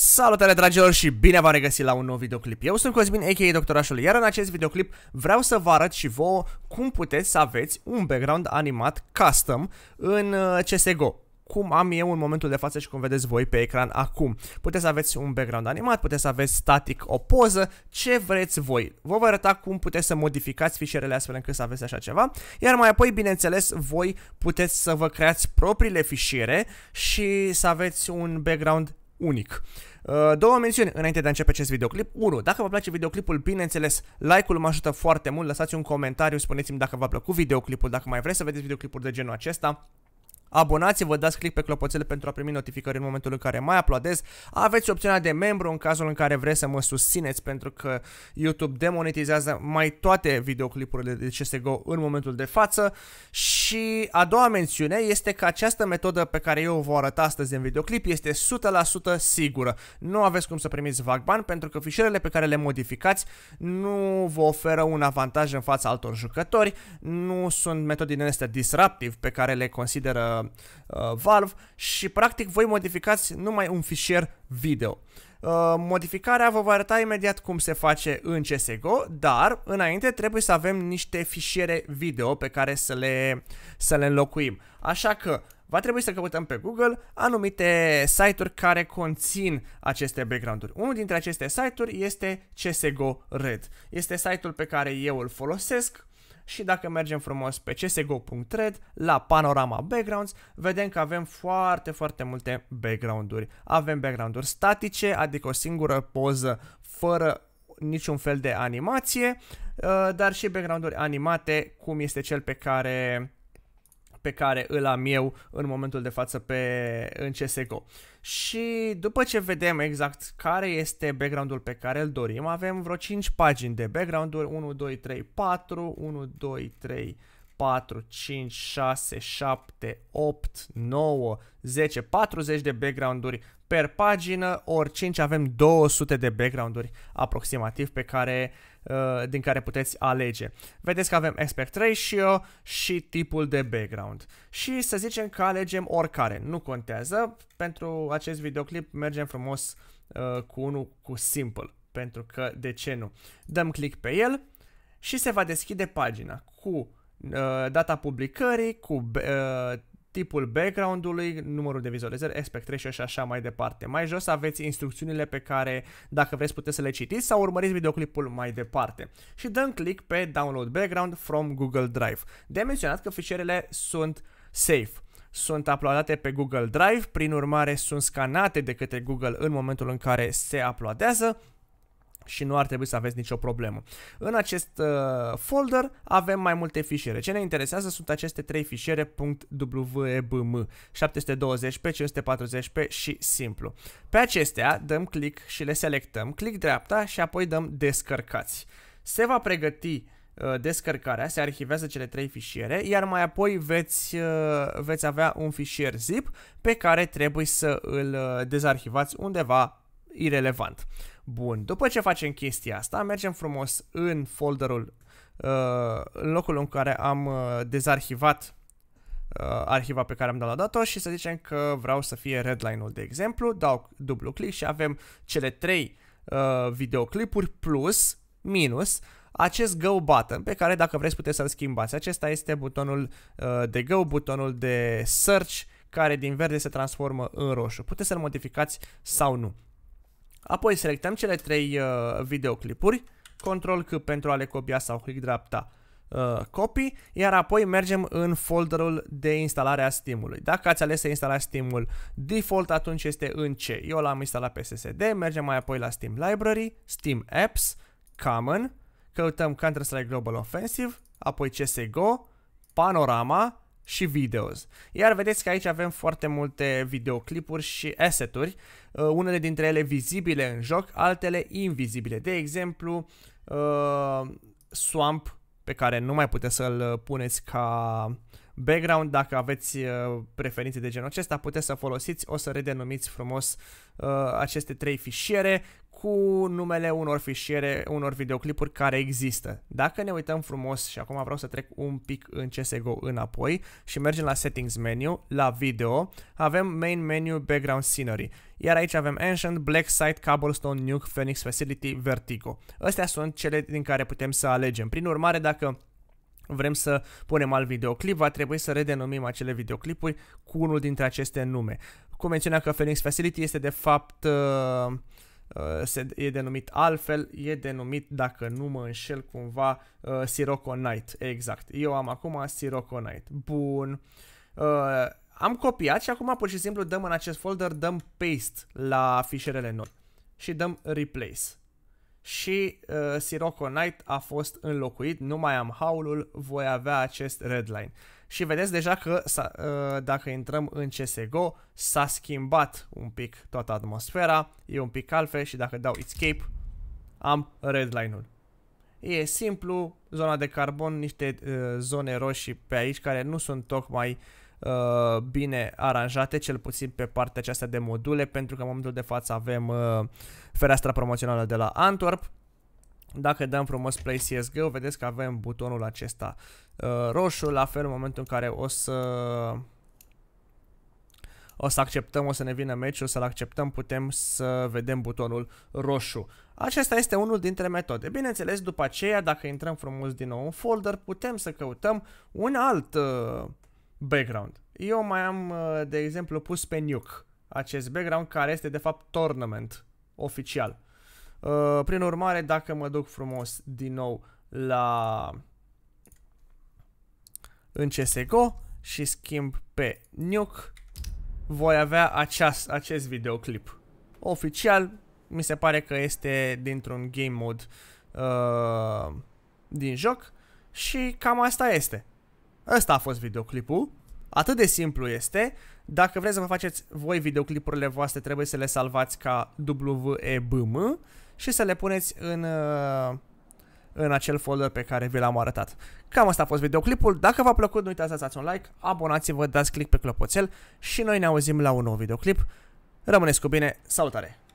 Salutare dragilor și bine v-am regăsit la un nou videoclip. Eu sunt Cosmin, a.k.a. Doctorașul, iar în acest videoclip vreau să vă arăt și vouă cum puteți să aveți un background animat custom în uh, CSGO cum am eu în momentul de față și cum vedeți voi pe ecran acum. Puteți să aveți un background animat, puteți să aveți static o poză, ce vreți voi. Vă voi arăta cum puteți să modificați fișierele astfel încât să aveți așa ceva, iar mai apoi, bineînțeles, voi puteți să vă creați propriile fișiere și să aveți un background unic. Uh, două mențiuni înainte de a începe acest videoclip. 1. Dacă vă place videoclipul, bineînțeles, like-ul mă ajută foarte mult, lăsați un comentariu, spuneți-mi dacă v-a plăcut videoclipul, dacă mai vreți să vedeți videoclipuri de genul acesta. Abonați-vă, dați click pe clopoțel pentru a primi notificări în momentul în care mai aplaudez. Aveți opțiunea de membru în cazul în care vreți să mă susțineți pentru că YouTube demonetizează mai toate videoclipurile de CSGO în momentul de față. Și a doua mențiune este că această metodă pe care eu o vă arăt astăzi în videoclip este 100% sigură. Nu aveți cum să primiți vag bani pentru că fișierele pe care le modificați nu vă oferă un avantaj în fața altor jucători, nu sunt metodii din astea disruptive pe care le consideră Uh, uh, Valve și practic voi modificați numai un fișier video. Uh, modificarea vă va arăta imediat cum se face în CSGO, dar înainte trebuie să avem niște fișiere video pe care să le, să le înlocuim. Așa că va trebui să căutăm pe Google anumite site-uri care conțin aceste background-uri. Unul dintre aceste site-uri este CSGO Red. Este site-ul pe care eu îl folosesc și dacă mergem frumos pe csgo.red la panorama backgrounds, vedem că avem foarte, foarte multe background-uri. Avem background-uri statice, adică o singură poză fără niciun fel de animație, uh, dar și background-uri animate, cum este cel pe care pe care îl am eu în momentul de față pe, în CSGO. Și după ce vedem exact care este background-ul pe care îl dorim, avem vreo 5 pagini de background-uri, 1, 2, 3, 4, 1, 2, 3, 4, 5, 6, 7, 8, 9, 10, 40 de background-uri per pagină, ori 5 avem 200 de background-uri aproximativ pe care Uh, din care puteți alege. Vedeți că avem aspect ratio și tipul de background. Și să zicem că alegem oricare, nu contează. Pentru acest videoclip mergem frumos uh, cu unul cu simple, pentru că de ce nu. Dăm click pe el și se va deschide pagina cu uh, data publicării, cu uh, tipul background-ului, numărul de vizualizări, aspect ratio și așa mai departe. Mai jos aveți instrucțiunile pe care, dacă vreți, puteți să le citiți sau urmăriți videoclipul mai departe. Și dăm click pe Download Background from Google Drive. De menționat că fișierele sunt safe sunt uploadate pe Google Drive, prin urmare sunt scanate de către Google în momentul în care se uploadează și nu ar trebui să aveți nicio problemă. În acest uh, folder avem mai multe fișiere. Ce ne interesează sunt aceste trei fișiere .webm 720p, 540p și simplu. Pe acestea dăm click și le selectăm, click dreapta și apoi dăm descărcați. Se va pregăti uh, descărcarea, se arhivează cele trei fișiere, iar mai apoi veți, uh, veți avea un fișier zip pe care trebuie să îl uh, dezarhivați undeva irelevant. Bun, după ce facem chestia asta, mergem frumos în folderul, uh, în locul în care am uh, dezarhivat uh, arhiva pe care am downloadat-o și să zicem că vreau să fie redline-ul de exemplu, dau dublu click și avem cele trei videoclipuri plus, minus, acest Go button pe care dacă vreți puteți să-l schimbați. Acesta este butonul de Go, butonul de Search care din verde se transformă în roșu. Puteți să-l modificați sau nu. Apoi selectăm cele trei uh, videoclipuri, control C pentru a le copia sau click dreapta uh, copy, iar apoi mergem în folderul de instalare a Steam-ului. Dacă ați ales să instalați Steam-ul default, atunci este în C. Eu l-am instalat pe SSD, mergem mai apoi la Steam Library, Steam Apps, Common, căutăm Counter-Strike Global Offensive, apoi CSGO, Panorama, și videos. Iar vedeți că aici avem foarte multe videoclipuri și asseturi, uh, unele dintre ele vizibile în joc, altele invizibile. De exemplu, uh, Swamp, pe care nu mai puteți să-l uh, puneți ca background, dacă aveți uh, preferințe de genul acesta, puteți să folosiți, o să redenumiți frumos uh, aceste trei fișiere cu numele unor fișiere, unor videoclipuri care există. Dacă ne uităm frumos și acum vreau să trec un pic în CSGO înapoi și mergem la settings menu, la video, avem main menu background scenery. Iar aici avem Ancient, Black Site, Cobblestone, Nuke, Phoenix Facility, Vertigo. Astea sunt cele din care putem să alegem. Prin urmare, dacă vrem să punem alt videoclip, va trebui să redenumim acele videoclipuri cu unul dintre aceste nume. Cum menționa că Phoenix Facility este de fapt... Uh, uh se, e denumit altfel, e denumit, dacă nu mă înșel cumva, uh, Sirocco Night, exact. Eu am acum Sirocco Night. Bun. Uh, am copiat și acum pur și simplu dăm în acest folder, dăm paste la fișierele noi și dăm replace și uh, Sirocco Knight a fost înlocuit, nu mai am haulul, voi avea acest redline. Și vedeți deja că uh, dacă intrăm în CSGO s-a schimbat un pic toată atmosfera, e un pic altfel și dacă dau escape am redline-ul. E simplu, zona de carbon, niște uh, zone roșii pe aici care nu sunt tocmai uh, Uh, bine aranjate, cel puțin pe partea aceasta de module, pentru că în momentul de față avem uh, fereastra promoțională de la Antwerp, dacă dăm frumos play CSGO, vedeți că avem butonul acesta uh, roșu, la fel în momentul în care o să o să acceptăm, o să ne vină meciul, să-l acceptăm, putem să vedem butonul roșu. Acesta este unul dintre metode. Bineînțeles, după aceea, dacă intrăm frumos din nou în folder, putem să căutăm un alt uh, background. Eu mai am, uh, de exemplu, pus pe Nuke acest background care este de fapt tournament oficial. Uh, prin urmare, dacă mă duc frumos din nou la în CSGO și schimb pe Nuke, voi avea aceast, acest videoclip. Oficial, mi se pare că este dintr-un game mode uh, din joc și cam asta este. Ăsta a fost videoclipul. Atât de simplu este. Dacă vreți să vă faceți voi videoclipurile voastre, trebuie să le salvați ca WEBM și să le puneți în, uh, în acel folder pe care vi l-am arătat. Cam asta a fost videoclipul. Dacă v-a plăcut, nu uitați să dați un like, abonați-vă, dați click pe clopoțel și noi ne auzim la un nou videoclip. Rămâneți cu bine, salutare!